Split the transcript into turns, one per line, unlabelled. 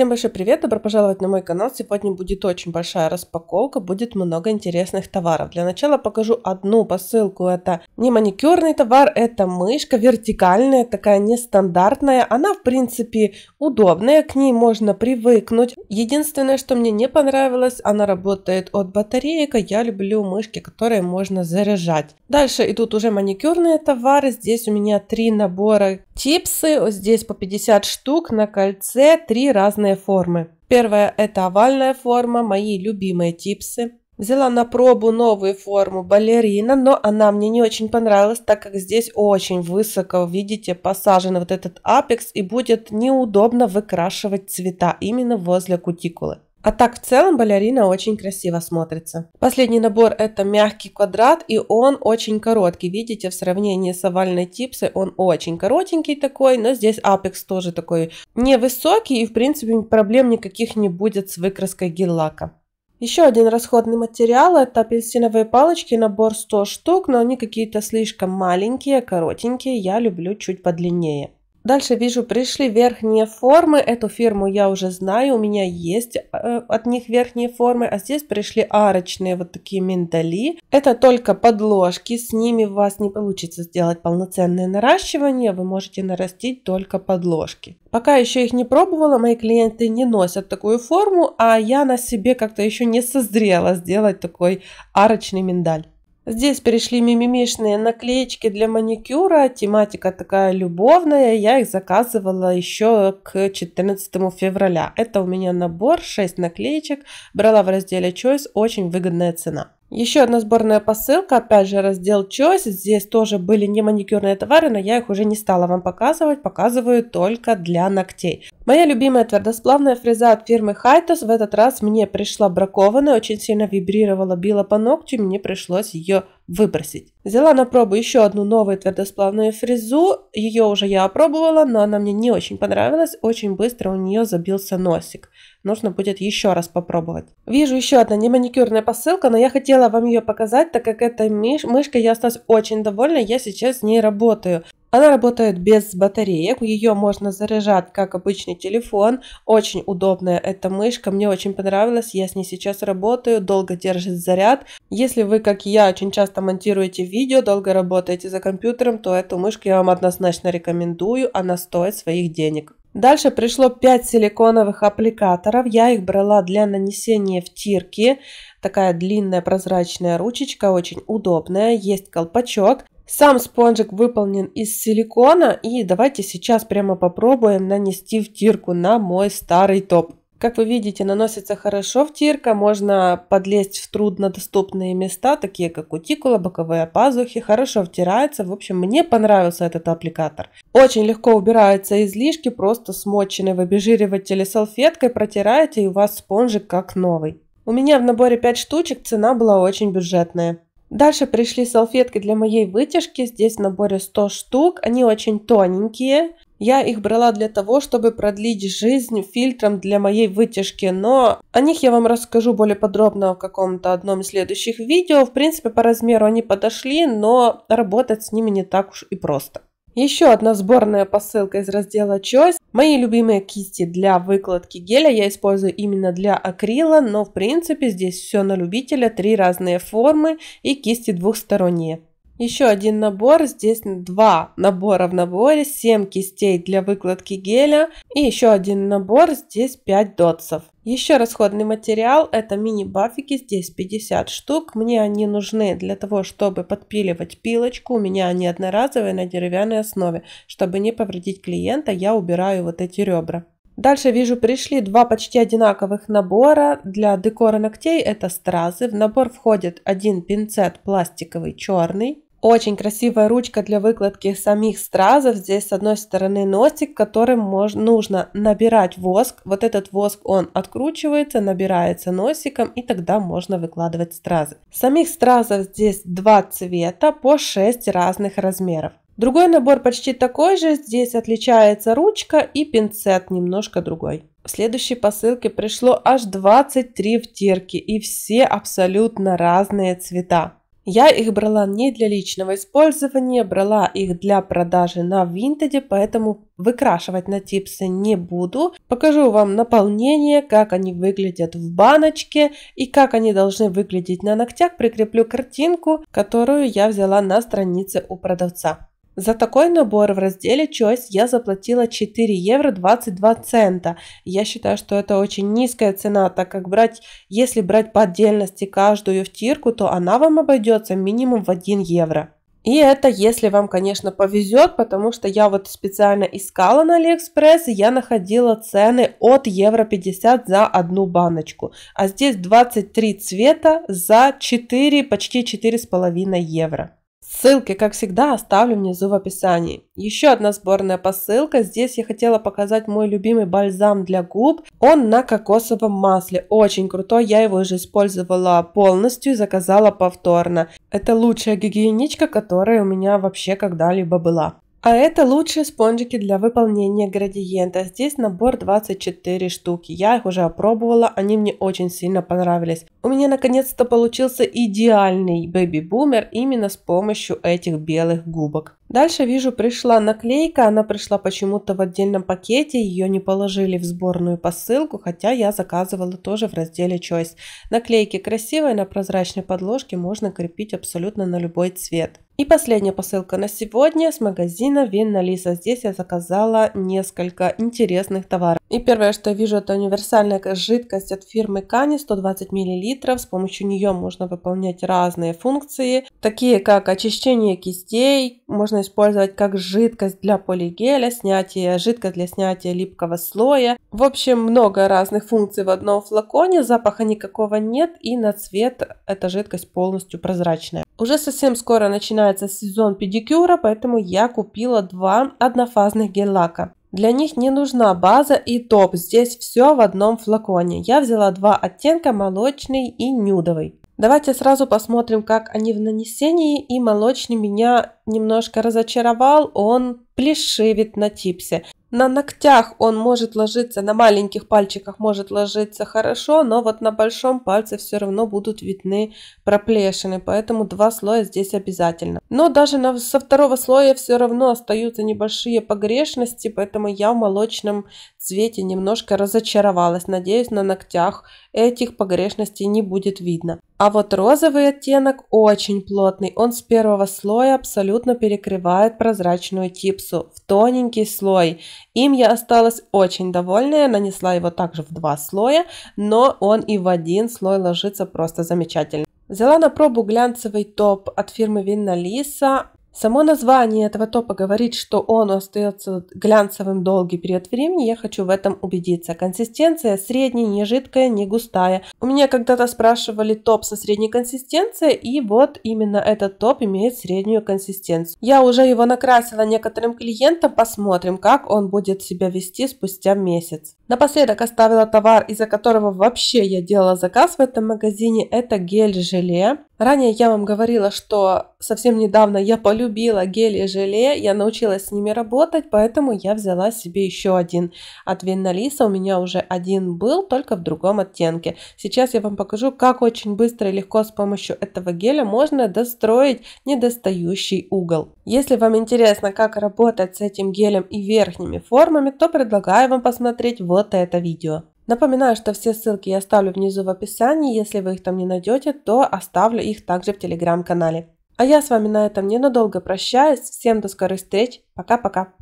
Всем большой привет, добро пожаловать на мой канал. Сегодня будет очень большая распаковка, будет много интересных товаров. Для начала покажу одну посылку. Это не маникюрный товар, это мышка вертикальная, такая нестандартная. Она в принципе удобная, к ней можно привыкнуть. Единственное, что мне не понравилось, она работает от батарейка. Я люблю мышки, которые можно заряжать. Дальше идут уже маникюрные товары. Здесь у меня три набора Чипсы здесь по 50 штук на кольце, три разные формы. Первая это овальная форма, мои любимые чипсы. Взяла на пробу новую форму балерина, но она мне не очень понравилась, так как здесь очень высоко, видите, посажен вот этот апекс и будет неудобно выкрашивать цвета именно возле кутикулы. А так в целом балерина очень красиво смотрится. Последний набор это мягкий квадрат и он очень короткий. Видите, в сравнении с овальной типсой он очень коротенький такой, но здесь апекс тоже такой невысокий и в принципе проблем никаких не будет с выкраской гель-лака. Еще один расходный материал – это апельсиновые палочки, набор 100 штук, но они какие-то слишком маленькие, коротенькие, я люблю чуть подлиннее. Дальше вижу, пришли верхние формы. Эту фирму я уже знаю, у меня есть э, от них верхние формы. А здесь пришли арочные вот такие миндали. Это только подложки, с ними у вас не получится сделать полноценное наращивание. Вы можете нарастить только подложки. Пока еще их не пробовала, мои клиенты не носят такую форму, а я на себе как-то еще не созрела сделать такой арочный миндаль. Здесь перешли мимимишные наклеечки для маникюра, тематика такая любовная, я их заказывала еще к 14 февраля. Это у меня набор 6 наклеечек, брала в разделе Choice, очень выгодная цена. Еще одна сборная посылка, опять же раздел Choice. Здесь тоже были не маникюрные товары, но я их уже не стала вам показывать, показываю только для ногтей. Моя любимая твердосплавная фреза от фирмы Хайтос в этот раз мне пришла бракованная, очень сильно вибрировала, била по ногтю, мне пришлось ее выбросить. Взяла на пробу еще одну новую твердосплавную фрезу, ее уже я опробовала, но она мне не очень понравилась, очень быстро у нее забился носик нужно будет еще раз попробовать. Вижу еще одна не маникюрная посылка, но я хотела вам ее показать, так как эта миш мышка, я осталась очень довольна, я сейчас с ней работаю. Она работает без батареек, ее можно заряжать как обычный телефон, очень удобная эта мышка, мне очень понравилась, я с ней сейчас работаю, долго держит заряд. Если вы, как я, очень часто монтируете видео, долго работаете за компьютером, то эту мышку я вам однозначно рекомендую, она стоит своих денег. Дальше пришло 5 силиконовых аппликаторов. Я их брала для нанесения втирки. Такая длинная прозрачная ручечка, очень удобная. Есть колпачок. Сам спонжик выполнен из силикона. И давайте сейчас прямо попробуем нанести втирку на мой старый топ. Как вы видите, наносится хорошо втирка, можно подлезть в труднодоступные места, такие как кутикула, боковые пазухи, хорошо втирается. В общем, мне понравился этот аппликатор. Очень легко убираются излишки, просто смоченный в обезжиривателе салфеткой, протираете и у вас спонжик как новый. У меня в наборе 5 штучек, цена была очень бюджетная. Дальше пришли салфетки для моей вытяжки, здесь в наборе 100 штук, они очень тоненькие, я их брала для того, чтобы продлить жизнь фильтром для моей вытяжки, но о них я вам расскажу более подробно в каком-то одном из следующих видео. В принципе, по размеру они подошли, но работать с ними не так уж и просто. Еще одна сборная посылка из раздела Choice. Мои любимые кисти для выкладки геля я использую именно для акрила, но в принципе здесь все на любителя, три разные формы и кисти двухсторонние. Еще один набор, здесь два набора в наборе, 7 кистей для выкладки геля и еще один набор, здесь 5 дотсов. Еще расходный материал, это мини-бафики, здесь 50 штук. Мне они нужны для того, чтобы подпиливать пилочку. У меня они одноразовые на деревянной основе. Чтобы не повредить клиента, я убираю вот эти ребра. Дальше вижу пришли два почти одинаковых набора для декора ногтей. Это стразы. В набор входит один пинцет пластиковый черный. Очень красивая ручка для выкладки самих стразов. Здесь с одной стороны носик, которым можно, нужно набирать воск. Вот этот воск, он откручивается, набирается носиком, и тогда можно выкладывать стразы. Самих стразов здесь два цвета по 6 разных размеров. Другой набор почти такой же, здесь отличается ручка и пинцет немножко другой. В следующей посылке пришло аж 23 втирки и все абсолютно разные цвета. Я их брала не для личного использования, брала их для продажи на винтеде, поэтому выкрашивать на типсы не буду. Покажу вам наполнение, как они выглядят в баночке и как они должны выглядеть на ногтях. Прикреплю картинку, которую я взяла на странице у продавца. За такой набор в разделе Choice я заплатила 4 евро 22 цента. Я считаю, что это очень низкая цена, так как брать, если брать по отдельности каждую втирку, то она вам обойдется минимум в 1 евро. И это если вам, конечно, повезет, потому что я вот специально искала на Алиэкспресс, и я находила цены от евро 50 за одну баночку. А здесь 23 цвета за 4, почти 4,5 евро. Ссылки, как всегда, оставлю внизу в описании. Еще одна сборная посылка. Здесь я хотела показать мой любимый бальзам для губ. Он на кокосовом масле. Очень крутой. Я его уже использовала полностью и заказала повторно. Это лучшая гигиеничка, которая у меня вообще когда-либо была. А это лучшие спонжики для выполнения градиента. Здесь набор 24 штуки. Я их уже опробовала, они мне очень сильно понравились. У меня наконец-то получился идеальный бэби-бумер именно с помощью этих белых губок. Дальше вижу пришла наклейка, она пришла почему-то в отдельном пакете, ее не положили в сборную посылку, хотя я заказывала тоже в разделе Choice. Наклейки красивые, на прозрачной подложке можно крепить абсолютно на любой цвет. И последняя посылка на сегодня с магазина Винна Лиса. Здесь я заказала несколько интересных товаров. И первое, что я вижу, это универсальная жидкость от фирмы Кани 120 мл. С помощью нее можно выполнять разные функции, такие как очищение кистей, можно использовать как жидкость для полигеля, снятие, жидкость для снятия липкого слоя. В общем, много разных функций в одном флаконе, запаха никакого нет и на цвет эта жидкость полностью прозрачная. Уже совсем скоро начинаем начинается сезон педикюра, поэтому я купила два однофазных гель-лака. Для них не нужна база и топ, здесь все в одном флаконе. Я взяла два оттенка, молочный и нюдовый. Давайте сразу посмотрим, как они в нанесении. И молочный меня немножко разочаровал, он плешивит на типсе на ногтях он может ложиться, на маленьких пальчиках может ложиться хорошо, но вот на большом пальце все равно будут видны проплешины, поэтому два слоя здесь обязательно. Но даже на, со второго слоя все равно остаются небольшие погрешности, поэтому я в молочном цвете немножко разочаровалась. Надеюсь, на ногтях этих погрешностей не будет видно. А вот розовый оттенок очень плотный. Он с первого слоя абсолютно перекрывает прозрачную типсу в тоненький слой. Им я осталась очень довольная, нанесла его также в два слоя, но он и в один слой ложится просто замечательно. Взяла на пробу глянцевый топ от фирмы Винна Лиса. Само название этого топа говорит, что он остается глянцевым долгий период времени, я хочу в этом убедиться. Консистенция средняя, не жидкая, не густая. У меня когда-то спрашивали топ со средней консистенцией, и вот именно этот топ имеет среднюю консистенцию. Я уже его накрасила некоторым клиентам, посмотрим, как он будет себя вести спустя месяц. Напоследок оставила товар, из-за которого вообще я делала заказ в этом магазине, это гель-желе. Ранее я вам говорила, что совсем недавно я полюбила полюбила гель и желе, я научилась с ними работать, поэтому я взяла себе еще один. От Винналиса у меня уже один был, только в другом оттенке. Сейчас я вам покажу, как очень быстро и легко с помощью этого геля можно достроить недостающий угол. Если вам интересно, как работать с этим гелем и верхними формами, то предлагаю вам посмотреть вот это видео. Напоминаю, что все ссылки я оставлю внизу в описании, если вы их там не найдете, то оставлю их также в телеграм-канале. А я с вами на этом ненадолго прощаюсь. Всем до скорых встреч. Пока-пока.